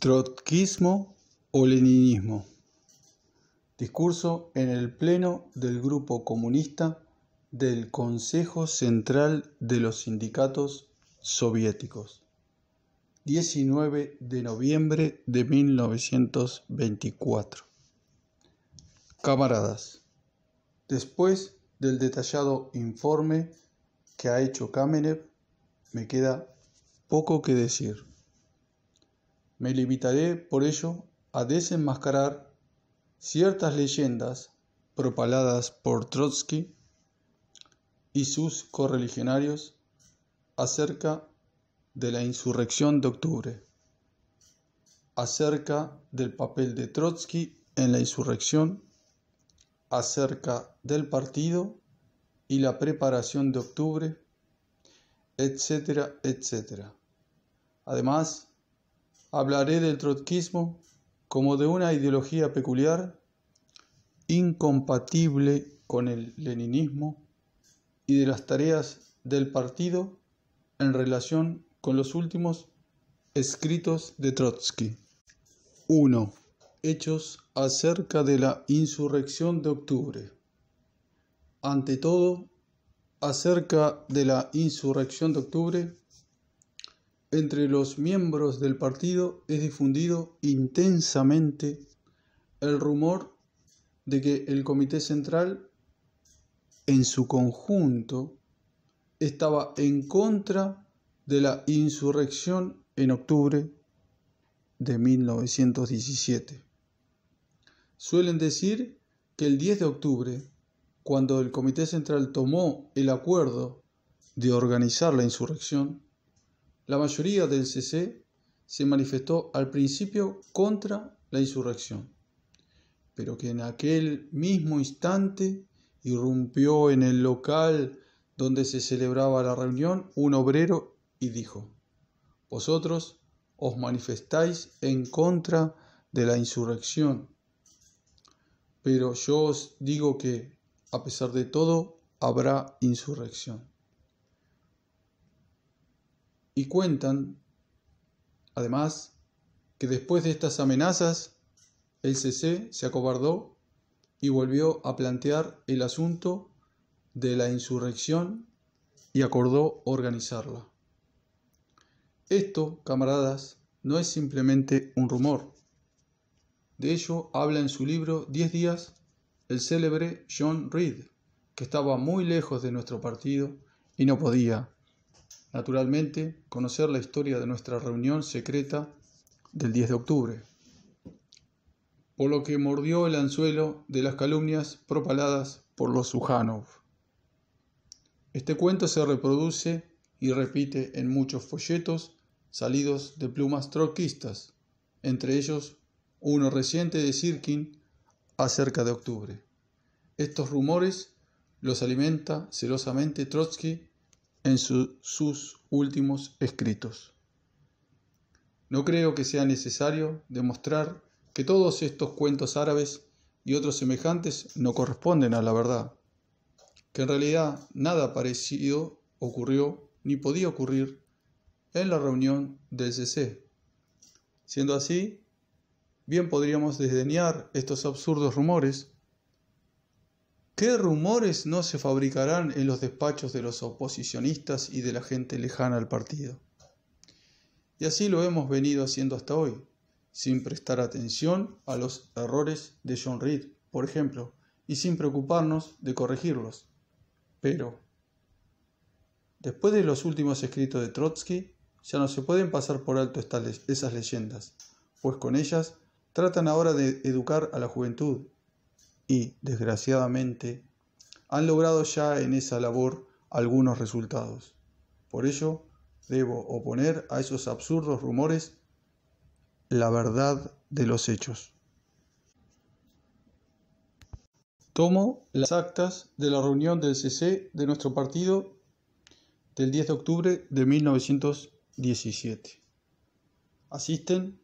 Trotskismo o leninismo. Discurso en el Pleno del Grupo Comunista del Consejo Central de los Sindicatos Soviéticos. 19 de noviembre de 1924. Camaradas, después del detallado informe que ha hecho Kamenev, me queda poco que decir. Me limitaré, por ello, a desenmascarar ciertas leyendas propaladas por Trotsky y sus correligionarios acerca de la insurrección de octubre, acerca del papel de Trotsky en la insurrección, acerca del partido y la preparación de octubre, etcétera, etcétera. Además, hablaré del trotskismo como de una ideología peculiar, incompatible con el leninismo y de las tareas del partido en relación con los últimos escritos de Trotsky. 1. Hechos acerca de la insurrección de octubre. Ante todo, acerca de la insurrección de octubre, entre los miembros del partido es difundido intensamente el rumor de que el Comité Central en su conjunto estaba en contra de la insurrección en octubre de 1917. Suelen decir que el 10 de octubre, cuando el Comité Central tomó el acuerdo de organizar la insurrección, la mayoría del CC se manifestó al principio contra la insurrección, pero que en aquel mismo instante irrumpió en el local donde se celebraba la reunión un obrero y dijo, Vosotros os manifestáis en contra de la insurrección, pero yo os digo que, a pesar de todo, habrá insurrección. Y cuentan, además, que después de estas amenazas, el CC se acobardó y volvió a plantear el asunto de la insurrección y acordó organizarla. Esto, camaradas, no es simplemente un rumor. De ello habla en su libro Diez días el célebre John Reed, que estaba muy lejos de nuestro partido y no podía naturalmente, conocer la historia de nuestra reunión secreta del 10 de octubre, por lo que mordió el anzuelo de las calumnias propaladas por los Sujanov. Este cuento se reproduce y repite en muchos folletos salidos de plumas troquistas, entre ellos uno reciente de Sirkin acerca de octubre. Estos rumores los alimenta celosamente Trotsky en sus últimos escritos. No creo que sea necesario demostrar que todos estos cuentos árabes y otros semejantes no corresponden a la verdad, que en realidad nada parecido ocurrió ni podía ocurrir en la reunión del CC. Siendo así, bien podríamos desdeñar estos absurdos rumores ¿Qué rumores no se fabricarán en los despachos de los oposicionistas y de la gente lejana al partido? Y así lo hemos venido haciendo hasta hoy, sin prestar atención a los errores de John Reed, por ejemplo, y sin preocuparnos de corregirlos. Pero, después de los últimos escritos de Trotsky, ya no se pueden pasar por alto esas leyendas, pues con ellas tratan ahora de educar a la juventud y, desgraciadamente, han logrado ya en esa labor algunos resultados. Por ello, debo oponer a esos absurdos rumores la verdad de los hechos. Tomo las actas de la reunión del CC de nuestro partido del 10 de octubre de 1917. Asisten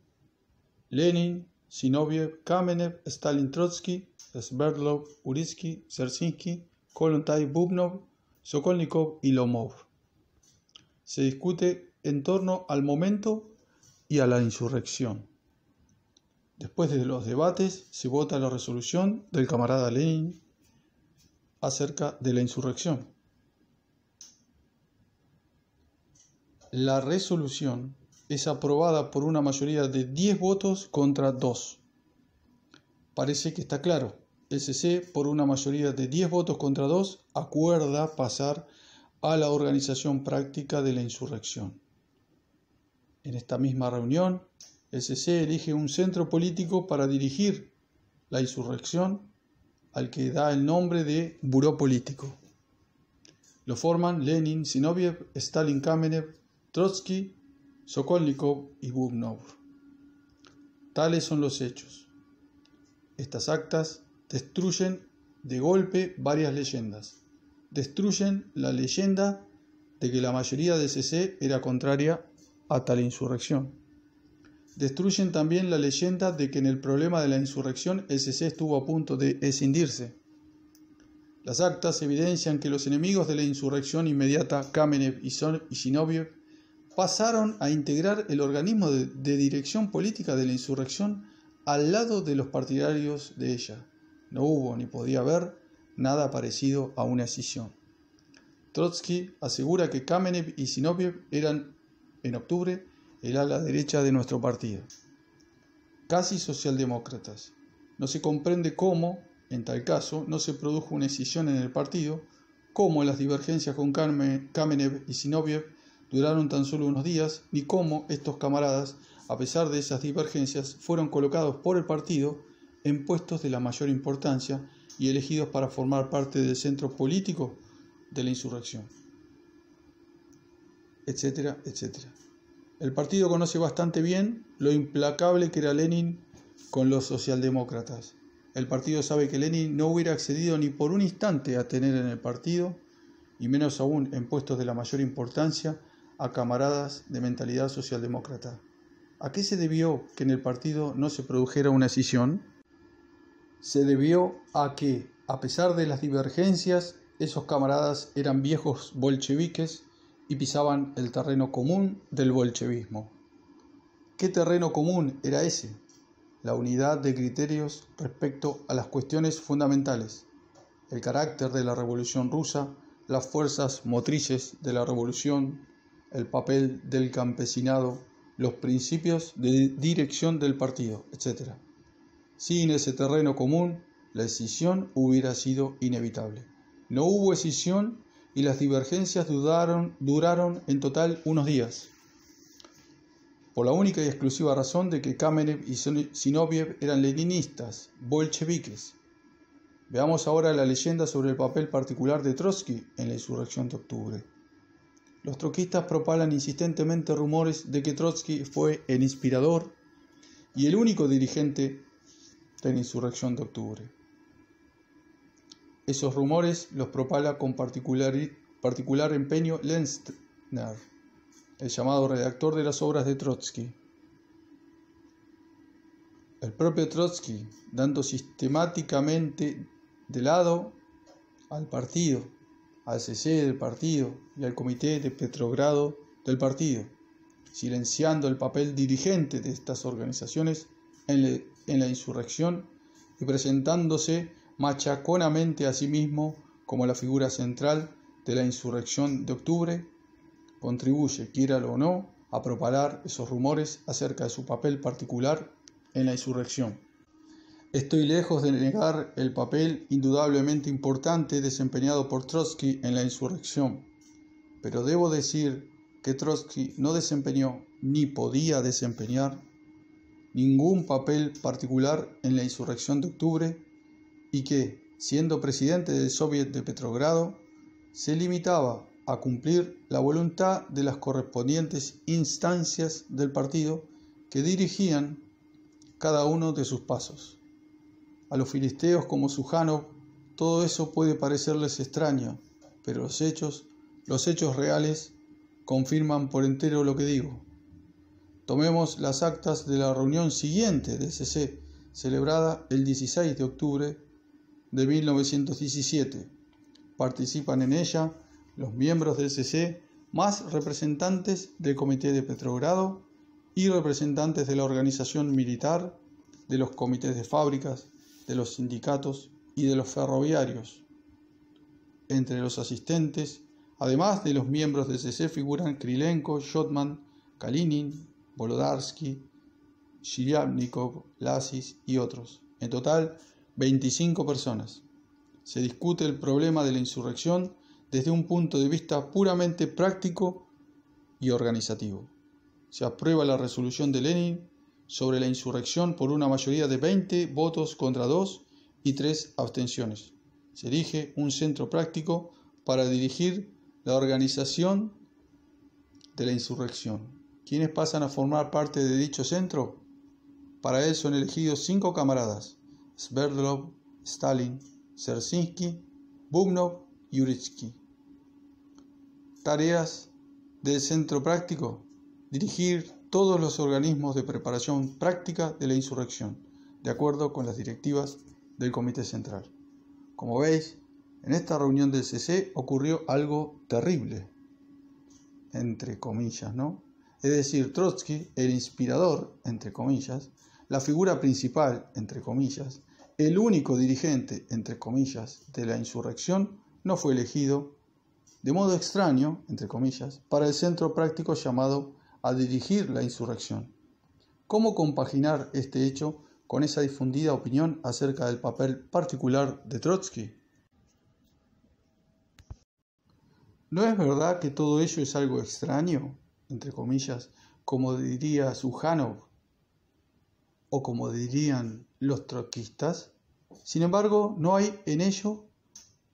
Lenin, Zinoviev, Kamenev, Stalin Trotsky, Sverdlov, Uritsky, Sersinsky, Kolontai, Bubnov, Sokolnikov y Lomov. Se discute en torno al momento y a la insurrección. Después de los debates se vota la resolución del camarada Lenin acerca de la insurrección. La resolución es aprobada por una mayoría de 10 votos contra 2. Parece que está claro. CC por una mayoría de 10 votos contra 2 acuerda pasar a la organización práctica de la insurrección. En esta misma reunión, SC elige un centro político para dirigir la insurrección al que da el nombre de Buró Político. Lo forman Lenin, Zinoviev, Stalin Kamenev, Trotsky, Sokolnikov y Bubnov. Tales son los hechos. Estas actas Destruyen de golpe varias leyendas. Destruyen la leyenda de que la mayoría del CC era contraria a tal insurrección. Destruyen también la leyenda de que en el problema de la insurrección el CC estuvo a punto de escindirse. Las actas evidencian que los enemigos de la insurrección inmediata, Kamenev y Zinoviev, pasaron a integrar el organismo de dirección política de la insurrección al lado de los partidarios de ella. No hubo ni podía haber nada parecido a una escisión. Trotsky asegura que Kamenev y Zinoviev eran, en octubre, el ala derecha de nuestro partido, casi socialdemócratas. No se comprende cómo, en tal caso, no se produjo una escisión en el partido, cómo las divergencias con Kamenev y Zinoviev duraron tan solo unos días, ni cómo estos camaradas, a pesar de esas divergencias, fueron colocados por el partido en puestos de la mayor importancia y elegidos para formar parte del centro político de la insurrección, etcétera, etcétera. El partido conoce bastante bien lo implacable que era Lenin con los socialdemócratas. El partido sabe que Lenin no hubiera accedido ni por un instante a tener en el partido, y menos aún en puestos de la mayor importancia, a camaradas de mentalidad socialdemócrata. ¿A qué se debió que en el partido no se produjera una escisión? se debió a que, a pesar de las divergencias, esos camaradas eran viejos bolcheviques y pisaban el terreno común del bolchevismo. ¿Qué terreno común era ese? La unidad de criterios respecto a las cuestiones fundamentales, el carácter de la revolución rusa, las fuerzas motrices de la revolución, el papel del campesinado, los principios de dirección del partido, etc. Sin ese terreno común, la escisión hubiera sido inevitable. No hubo escisión y las divergencias duraron en total unos días, por la única y exclusiva razón de que Kamenev y Zinoviev eran leninistas, bolcheviques. Veamos ahora la leyenda sobre el papel particular de Trotsky en la insurrección de octubre. Los troquistas propalan insistentemente rumores de que Trotsky fue el inspirador y el único dirigente en insurrección de octubre. Esos rumores los propala con particular, empeño Lenzner el llamado redactor de las obras de Trotsky. El propio Trotsky, dando sistemáticamente de lado al partido, al CC del partido y al comité de Petrogrado del partido, silenciando el papel dirigente de estas organizaciones en, en la insurrección y presentándose machaconamente a sí mismo como la figura central de la insurrección de octubre, contribuye, quiera o no, a propalar esos rumores acerca de su papel particular en la insurrección. Estoy lejos de negar el papel indudablemente importante desempeñado por Trotsky en la insurrección, pero debo decir que Trotsky no desempeñó ni podía desempeñar ningún papel particular en la insurrección de octubre y que, siendo presidente del Soviet de Petrogrado, se limitaba a cumplir la voluntad de las correspondientes instancias del partido que dirigían cada uno de sus pasos. A los filisteos como Sujanov, todo eso puede parecerles extraño, pero los hechos, los hechos reales, confirman por entero lo que digo. Tomemos las actas de la reunión siguiente de CC, celebrada el 16 de octubre de 1917. Participan en ella los miembros del CC más representantes del Comité de Petrogrado y representantes de la organización militar, de los comités de fábricas, de los sindicatos y de los ferroviarios. Entre los asistentes, además de los miembros del CC, figuran Krilenko, Shotman, Kalinin, Bolodarsky, Shiryabnikov, Lasis y otros. En total, 25 personas. Se discute el problema de la insurrección desde un punto de vista puramente práctico y organizativo. Se aprueba la resolución de Lenin sobre la insurrección por una mayoría de 20 votos contra 2 y 3 abstenciones. Se elige un centro práctico para dirigir la organización de la insurrección. Quienes pasan a formar parte de dicho centro? Para eso han elegido cinco camaradas: Sverdlov, Stalin, Zersinsky, Bugnov y Uritsky. Tareas del centro práctico: dirigir todos los organismos de preparación práctica de la insurrección, de acuerdo con las directivas del Comité Central. Como veis, en esta reunión del CC ocurrió algo terrible, entre comillas, ¿no? Es decir, Trotsky, el inspirador, entre comillas, la figura principal, entre comillas, el único dirigente, entre comillas, de la insurrección, no fue elegido, de modo extraño, entre comillas, para el centro práctico llamado a dirigir la insurrección. ¿Cómo compaginar este hecho con esa difundida opinión acerca del papel particular de Trotsky? ¿No es verdad que todo ello es algo extraño? entre comillas, como diría Sujanov o como dirían los trotskistas. Sin embargo, no hay en ello,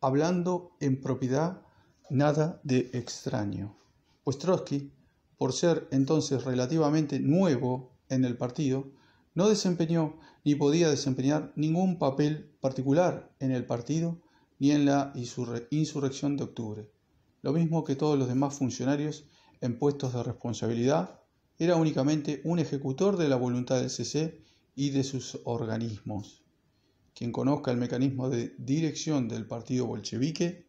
hablando en propiedad, nada de extraño. Pues Trotsky, por ser entonces relativamente nuevo en el partido, no desempeñó ni podía desempeñar ningún papel particular en el partido ni en la insurrección de octubre, lo mismo que todos los demás funcionarios en puestos de responsabilidad, era únicamente un ejecutor de la voluntad del CC y de sus organismos. Quien conozca el mecanismo de dirección del partido bolchevique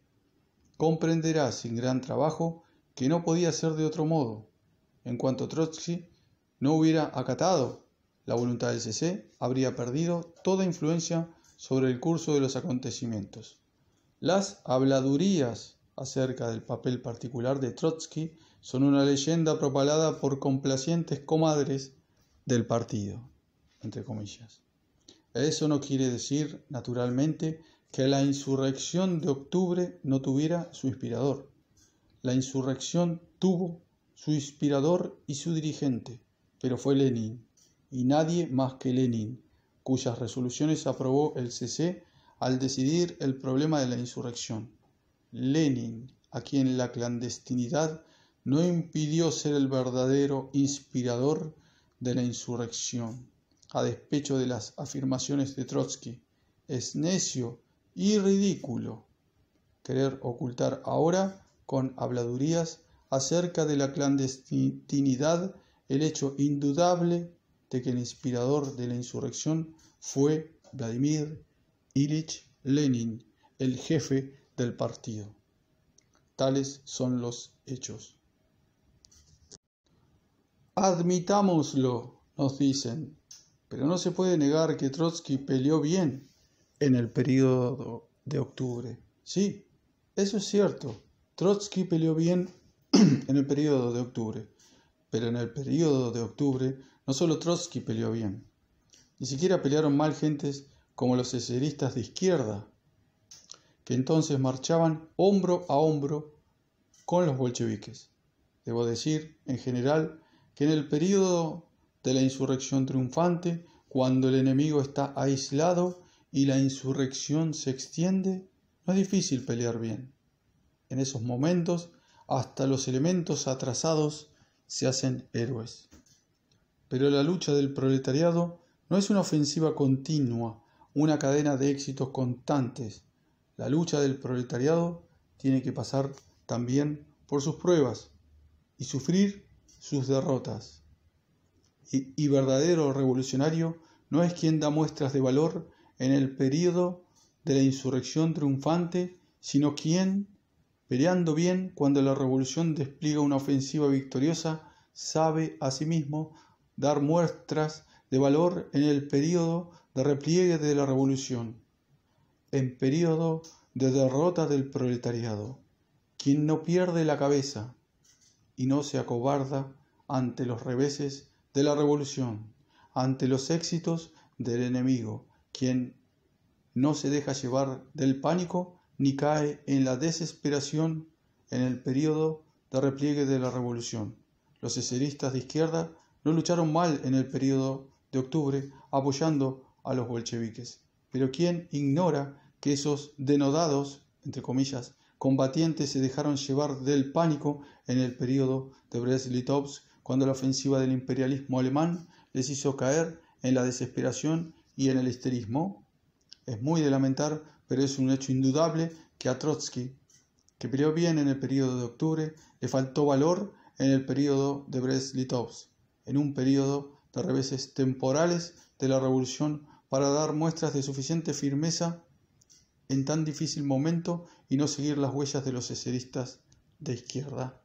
comprenderá sin gran trabajo que no podía ser de otro modo, en cuanto Trotsky no hubiera acatado la voluntad del CC, habría perdido toda influencia sobre el curso de los acontecimientos. Las habladurías acerca del papel particular de Trotsky son una leyenda propalada por complacientes comadres del partido, entre comillas. Eso no quiere decir, naturalmente, que la insurrección de octubre no tuviera su inspirador. La insurrección tuvo su inspirador y su dirigente, pero fue Lenin, y nadie más que Lenin, cuyas resoluciones aprobó el CC al decidir el problema de la insurrección. Lenin, a quien la clandestinidad no impidió ser el verdadero inspirador de la insurrección. A despecho de las afirmaciones de Trotsky, es necio y ridículo querer ocultar ahora con habladurías acerca de la clandestinidad el hecho indudable de que el inspirador de la insurrección fue Vladimir Ilich Lenin, el jefe del partido. Tales son los hechos. Admitámoslo, nos dicen, pero no se puede negar que Trotsky peleó bien en el periodo de octubre. Sí, eso es cierto. Trotsky peleó bien en el periodo de octubre, pero en el periodo de octubre no solo Trotsky peleó bien, ni siquiera pelearon mal gentes como los eseristas de izquierda entonces marchaban hombro a hombro con los bolcheviques. Debo decir, en general, que en el periodo de la insurrección triunfante, cuando el enemigo está aislado y la insurrección se extiende, no es difícil pelear bien. En esos momentos, hasta los elementos atrasados se hacen héroes. Pero la lucha del proletariado no es una ofensiva continua, una cadena de éxitos constantes, la lucha del proletariado tiene que pasar también por sus pruebas y sufrir sus derrotas. Y, verdadero revolucionario no es quien da muestras de valor en el período de la insurrección triunfante, sino quien, peleando bien cuando la revolución despliega una ofensiva victoriosa, sabe asimismo dar muestras de valor en el período de repliegue de la revolución en periodo de derrota del proletariado, quien no pierde la cabeza y no se acobarda ante los reveses de la revolución, ante los éxitos del enemigo, quien no se deja llevar del pánico ni cae en la desesperación en el período de repliegue de la revolución. Los eseristas de izquierda no lucharon mal en el período de octubre apoyando a los bolcheviques. Pero ¿quién ignora que esos denodados, entre comillas, combatientes se dejaron llevar del pánico en el periodo de Brest-Litovsk, cuando la ofensiva del imperialismo alemán les hizo caer en la desesperación y en el histerismo? Es muy de lamentar, pero es un hecho indudable que a Trotsky, que peleó bien en el periodo de octubre, le faltó valor en el periodo de Brest-Litovsk, en un periodo de reveses temporales de la revolución para dar muestras de suficiente firmeza en tan difícil momento y no seguir las huellas de los eseristas de izquierda.